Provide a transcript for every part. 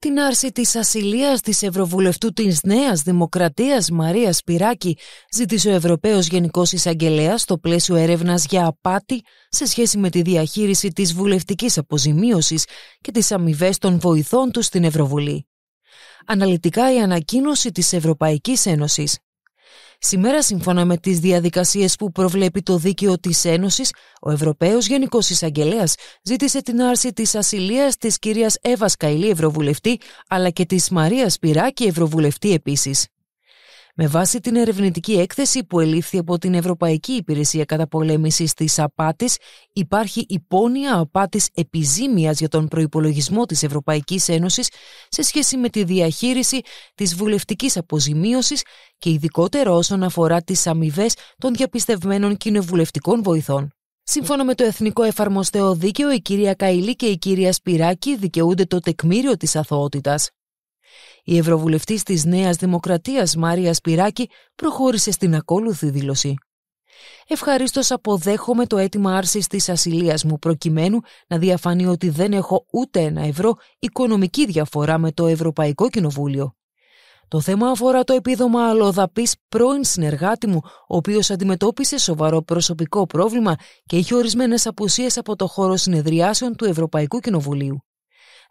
την άρση της ασυλίας της Ευρωβουλευτού της Νέας Δημοκρατίας Μαρία Σπυράκη ζήτησε ο Ευρωπαίος Γενικός Εισαγγελέας στο πλαίσιο έρευνας για απάτη σε σχέση με τη διαχείριση της βουλευτικής αποζημίωσης και τις αμοιβές των βοηθών τους στην Ευρωβουλή. Αναλυτικά η ανακοίνωση της Ευρωπαϊκής Ένωσης Σήμερα, σύμφωνα με τις διαδικασίες που προβλέπει το δίκαιο της Ένωσης, ο Ευρωπαίος Γενικός Εισαγγελέας ζήτησε την άρση της ασυλίας της κυρίας Εύα Καηλή, Ευρωβουλευτή, αλλά και της Μαρίας Σπυράκη, Ευρωβουλευτή επίσης. Με βάση την ερευνητική έκθεση που ελήφθη από την Ευρωπαϊκή Υπηρεσία Καταπολέμησης της απάτης, υπάρχει υπόνοια απάτης επιζήμιας για τον προπολογισμό της Ευρωπαϊκής Ένωσης σε σχέση με τη διαχείριση της βουλευτικής αποζημίωσης και ειδικότερα όσον αφορά τις αμοιβέ των διαπιστευμένων κοινοβουλευτικών βοηθών. Σύμφωνα με το Εθνικό Εφαρμοστέο Δίκαιο, η κυρία Καηλή και η κυρία Σπυράκη δικαιούνται το τεκμήριο της αθωότητας. Η Ευρωβουλευτής της Νέας Δημοκρατίας Μάρια Σπυράκη προχώρησε στην ακόλουθη δήλωση. Ευχαριστώ αποδέχομαι το αίτημα άρσης της ασυλίας μου προκειμένου να διαφανεί ότι δεν έχω ούτε ένα ευρώ οικονομική διαφορά με το Ευρωπαϊκό Κοινοβούλιο. Το θέμα αφορά το επίδομα αλλοδαπής πρώην συνεργάτη μου, ο οποίος αντιμετώπισε σοβαρό προσωπικό πρόβλημα και είχε ορισμένες απουσίες από το χώρο συνεδριάσεων του Ευρωπαϊκού Κοινοβουλίου.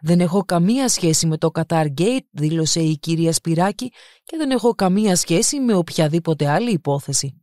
Δεν έχω καμία σχέση με το Qatar δήλωσε η κυρία Σπυράκη, και δεν έχω καμία σχέση με οποιαδήποτε άλλη υπόθεση.